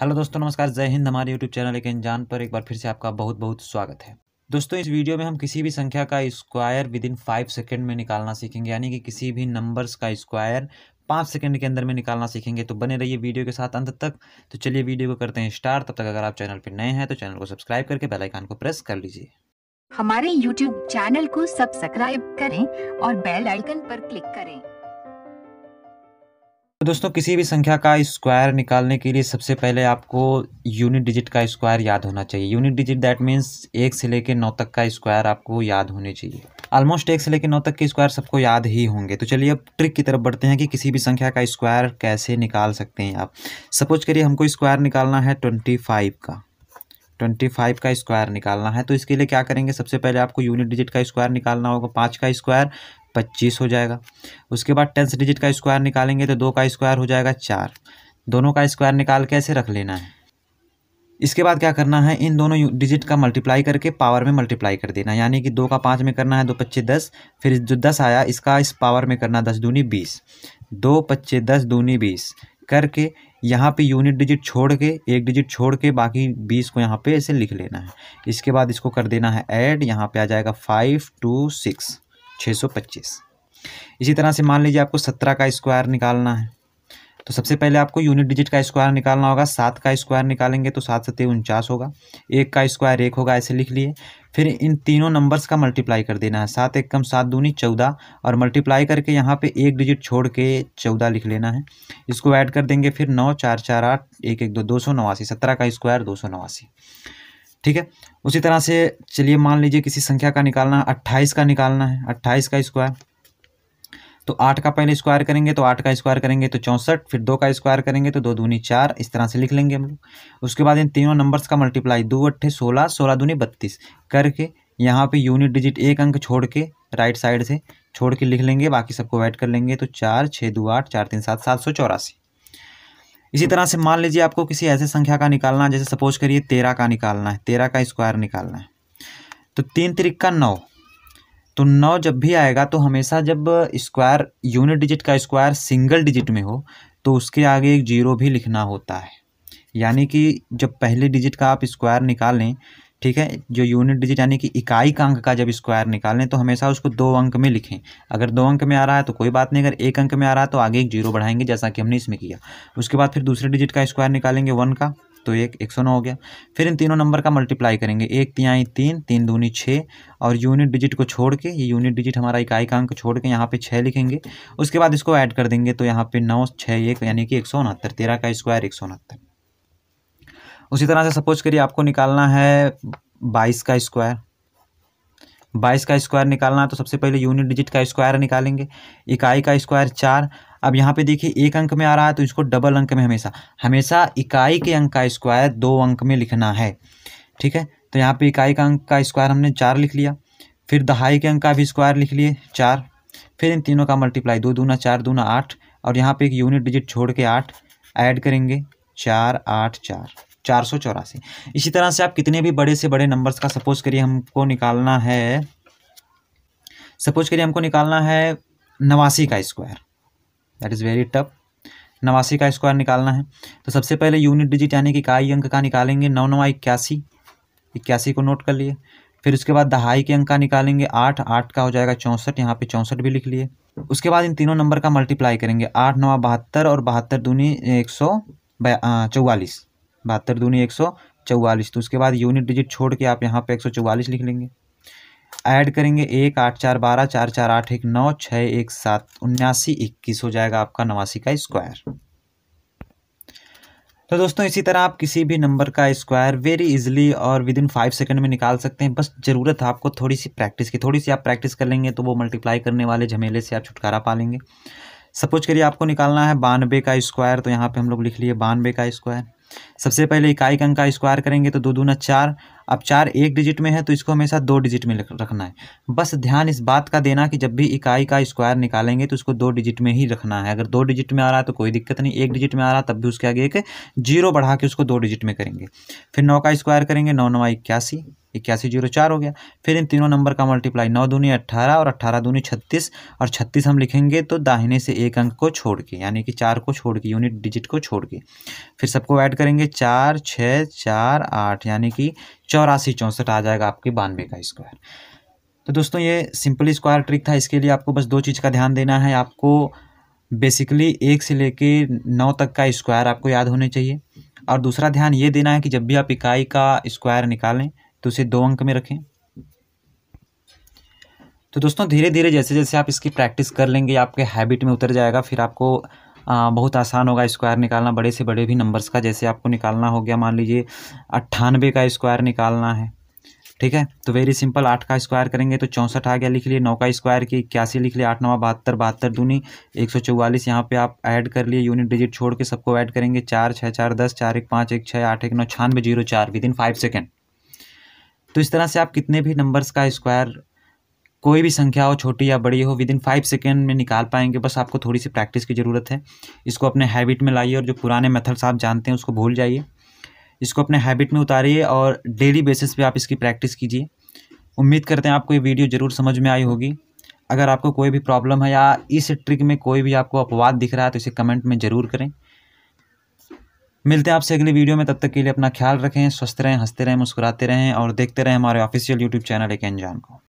hello दोस्तों नमस्कार जय हिंद हमारे यूट्यूब चैनल एक अनजान पर एक बार फिर से आपका बहुत बहुत स्वागत है दोस्तों इस वीडियो में हम किसी भी संख्या का square within five second में निकालना सीखेंगे यानी कि किसी भी नंबर्स का स्क्वायर पाँच सेकंड के अंदर में निकालना सीखेंगे तो बने रहिए वीडियो के साथ अंत तक तो चलिए वीडियो को करते हैं स्टार्ट तब तक अगर आप चैनल पर नए हैं तो चैनल को सब्सक्राइब करके बेलाइकान को प्रेस कर लीजिए हमारे यूट्यूब चैनल को सब्सक्राइब करें और बेल आइकन पर क्लिक करें तो दोस्तों किसी भी संख्या का स्क्वायर निकालने के लिए सबसे पहले आपको यूनिट डिजिट का स्क्वायर याद होना चाहिए यूनिट डिजिट दैट मीन्स एक से लेकर नौ तक का स्क्वायर आपको याद होने चाहिए ऑलमोस्ट एक से लेकर नौ तक के स्क्वायर सबको याद ही होंगे तो चलिए अब ट्रिक की तरफ बढ़ते हैं कि किसी भी संख्या का स्क्वायर कैसे निकाल सकते हैं आप सपोज करिए हमको स्क्वायर निकालना है ट्वेंटी फाइव का ट्वेंटी फाइव का स्क्वायर निकालना है तो इसके लिए क्या करेंगे सबसे पहले आपको यूनिट डिजिट का स्क्वायर निकालना होगा पाँच का स्क्वायर पच्चीस हो जाएगा उसके बाद टेंस डिजिट का स्क्वायर निकालेंगे तो दो का स्क्वायर हो जाएगा चार दोनों का स्क्वायर निकाल के ऐसे रख लेना है इसके बाद क्या करना है इन दोनों डिजिट का मल्टीप्लाई करके पावर में मल्टीप्लाई कर देना यानी कि दो का पाँच में करना है दो पच्चीस दस फिर जो दस आया इसका इस पावर में करना दस दूनी बीस दो पच्चीस दस दूनी बीस करके यहाँ पे यूनिट डिजिट छोड़ के एक डिजिट छोड़ के बाकी बीस को यहाँ पे ऐसे लिख लेना है इसके बाद इसको कर देना है ऐड यहाँ पे आ जाएगा फाइव टू सिक्स छः सौ पच्चीस इसी तरह से मान लीजिए आपको सत्रह का स्क्वायर निकालना है तो सबसे पहले आपको यूनिट डिजिट का स्क्वायर निकालना होगा सात का स्क्वायर निकालेंगे तो सात सत्य उनचास होगा एक का स्क्वायर एक होगा ऐसे लिख लिए फिर इन तीनों नंबर्स का मल्टीप्लाई कर देना है सात एक कम सात दूनी चौदह और मल्टीप्लाई करके यहाँ पे एक डिजिट छोड़ के चौदह लिख लेना है इसको ऐड कर देंगे फिर नौ चार चार आठ एक एक दो दो सौ नवासी सत्रह का स्क्वायर दो सौ नवासी ठीक है उसी तरह से चलिए मान लीजिए किसी संख्या का निकालना है अट्ठाईस का निकालना है अट्ठाईस का स्क्वायर तो आठ का पहले स्क्वायर करेंगे तो आठ का स्क्वायर करेंगे तो चौंसठ फिर दो का स्क्वायर करेंगे तो दो दूनी चार इस तरह से लिख लेंगे हम लोग उसके बाद इन तीनों नंबर्स का मल्टीप्लाई दो अट्ठे सोलह सोलह दूनी बत्तीस करके यहाँ पे यूनिट डिजिट एक अंक छोड़ के राइट साइड से छोड़ के लिख लेंगे बाकी सबको ऐड कर लेंगे तो चार छः दो आठ चार तीन सात सात सौ चौरासी इसी तरह से मान लीजिए आपको किसी ऐसे संख्या का निकालना है जैसे सपोज करिए तेरह का निकालना है तेरह का स्क्वायर निकालना है तो तीन का नौ तो नौ जब भी आएगा तो हमेशा जब स्क्वायर यूनिट डिजिट का स्क्वायर सिंगल डिजिट में हो तो उसके आगे एक जीरो भी लिखना होता है यानी कि जब पहले डिजिट का आप स्क्वायर निकालें ठीक है जो यूनिट डिजिट यानी कि इकाई का अंक का जब स्क्वायर निकालें तो हमेशा उसको दो अंक में लिखें अगर दो अंक में आ रहा है तो कोई बात नहीं अगर एक अंक में आ रहा है तो आगे एक जीरो बढ़ाएंगे जैसा कि हमने इसमें किया उसके बाद फिर दूसरे डिजिट का स्क्वायर निकालेंगे वन का तो एक एक सौ नौ हो गया फिर इन तीनों नंबर का मल्टीप्लाई करेंगे एक तिहाई तीन तीन दूनी छः और यूनिट डिजिट को छोड़ के ये यूनिट डिजिट हमारा इकाई का अंक छोड़ के यहाँ पे छः लिखेंगे उसके बाद इसको ऐड कर देंगे तो यहाँ पे नौ छः एक यानी कि एक सौ उनहत्तर तेरह का स्क्वायर एक सौ उनहत्तर उसी तरह से सपोज करिए आपको निकालना है बाईस का स्क्वायर बाईस का स्क्वायर निकालना है तो सबसे पहले यूनिट डिजिट का स्क्वायर निकालेंगे इकाई का स्क्वायर चार अब यहाँ पे देखिए एक अंक में आ रहा है तो इसको डबल अंक में हमेशा हमेशा इकाई के अंक का स्क्वायर दो अंक में लिखना है ठीक है तो यहाँ पे इकाई का अंक का स्क्वायर हमने चार लिख लिया फिर दहाई के अंक का भी स्क्वायर लिख लिए चार फिर इन तीनों का मल्टीप्लाई दो दूना चार दूना आठ और यहाँ पर एक यूनिट डिजिट छोड़ के आठ ऐड करेंगे चार आठ चार चार सौ चौरासी इसी तरह से आप कितने भी बड़े से बड़े नंबर्स का सपोज करिए हमको निकालना है सपोज करिए हमको निकालना है नवासी का square that is very tough नवासी का स्क्वायर निकालना है तो सबसे पहले यूनिट डिजिट यानी कि इकाई अंक का निकालेंगे नौ नवा इक्यासी इक्यासी को नोट कर लिए फिर उसके बाद दहाई के अंक का निकालेंगे आठ आठ का हो जाएगा चौंसठ यहाँ पे चौंसठ भी लिख लिए उसके बाद इन तीनों नंबर का मल्टीप्लाई करेंगे आठ नवा बहत्तर और बहत्तर दूनी एक सौ चौवालीस बहत्तर दूनी एक सौ चौवालीस तो उसके बाद यूनिट डिजिट छोड़ के आप यहाँ पे एक सौ चौवालीस लिख लेंगे ऐड करेंगे एक आठ चार बारह चार चार आठ एक नौ छः एक सात उन्यासी इक्कीस हो जाएगा आपका नवासी का स्क्वायर तो दोस्तों इसी तरह आप किसी भी नंबर का स्क्वायर वेरी इजीली और विद इन फाइव सेकंड में निकाल सकते हैं बस ज़रूरत है आपको थोड़ी सी प्रैक्टिस की थोड़ी सी आप प्रैक्टिस कर लेंगे तो वो मल्टीप्लाई करने वाले झमेले से आप छुटकारा पा लेंगे सपोज करिए आपको निकालना है बानवे का स्क्वायर तो यहाँ पर हम लोग लिख लिए बानवे का स्क्वायर सबसे पहले इकाई अंक का स्क्वायर करेंगे तो दो दूना चार अब चार एक डिजिट में है तो इसको हमेशा दो डिजिट में रखना है बस ध्यान इस बात का देना कि जब भी इकाई का स्क्वायर निकालेंगे तो उसको दो डिजिट में ही रखना है अगर दो डिजिट में आ रहा है तो कोई दिक्कत नहीं एक डिजिट में आ रहा तब भी उसके आगे एक जीरो बढ़ा के उसको दो डिजिट में करेंगे फिर नौ का स्क्वायर करेंगे नौ नवा इक्यासी इक्यासी जीरो चार हो गया फिर इन तीनों नंबर का मल्टीप्लाई नौ दूनी अट्ठारह और अट्ठारह दूनी छत्तीस और छत्तीस हम लिखेंगे तो दाहिने से एक अंक को छोड़ के यानी कि चार को छोड़ के यूनिट डिजिट को छोड़ के फिर सबको ऐड करेंगे चार छः चार आठ यानी कि चौरासी चौंसठ आ जाएगा आपके बानवे का स्क्वायर तो दोस्तों ये सिंपल स्क्वायर ट्रिक था इसके लिए आपको बस दो चीज़ का ध्यान देना है आपको बेसिकली एक से लेके नौ तक का स्क्वायर आपको याद होने चाहिए और दूसरा ध्यान ये देना है कि जब भी आप इकाई का स्क्वायर निकालें तो इसे दो अंक में रखें तो दोस्तों धीरे धीरे जैसे जैसे आप इसकी प्रैक्टिस कर लेंगे आपके हैबिट में उतर जाएगा फिर आपको आ, बहुत आसान होगा स्क्वायर निकालना बड़े से बड़े भी नंबर्स का जैसे आपको निकालना हो गया मान लीजिए अट्ठानबे का स्क्वायर निकालना है ठीक है तो वेरी सिंपल आठ का स्क्वायर करेंगे तो चौंसठ आ गया लिख लिए नौ का स्क्वायर की इक्यासी लिख लिए आठ नवा बहत्तर बहत्तर दूनी एक सौ चौवालीस यहाँ पर आप ऐड कर लिए यूनिट डिजिट छोड़ के सबको ऐड करेंगे चार छः चार दस चार एक पाँच एक छः आठ एक नौ छानवे जीरो चार विद इन फाइव सेकेंड तो इस तरह से आप कितने भी नंबर्स का स्क्वायर कोई भी संख्या हो छोटी या बड़ी हो विद इन फाइव सेकेंड में निकाल पाएंगे बस आपको थोड़ी सी प्रैक्टिस की ज़रूरत है इसको अपने हैबिट में लाइए और जो पुराने मेथड्स आप जानते हैं उसको भूल जाइए इसको अपने हैबिट में उतारिए और डेली बेसिस पे आप इसकी प्रैक्टिस कीजिए उम्मीद करते हैं आपको ये वीडियो ज़रूर समझ में आई होगी अगर आपको कोई भी प्रॉब्लम है या इस ट्रिक में कोई भी आपको अपवाद दिख रहा है तो इसे कमेंट में ज़रूर करें मिलते हैं आपसे अगली वीडियो में तब तक के लिए अपना ख्याल रखें स्वस्थ रहें हंसते रहें मुस्कुराते रहें और देखते रहें हमारे ऑफिशियल यूट्यूब चैनल एक अनजान को